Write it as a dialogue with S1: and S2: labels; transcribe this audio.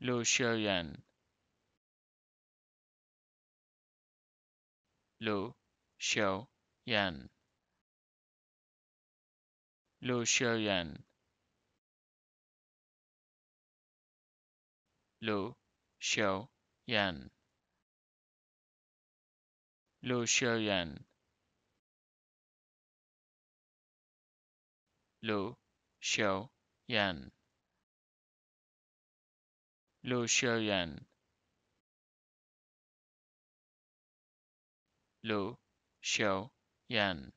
S1: Lu Xiaoyan. Lu Xiaoyan. Lu Xiaoyan. Lu Xiaoyan. Lu Xiaoyan. Lu Xiaoyan. 刘小燕，刘小燕。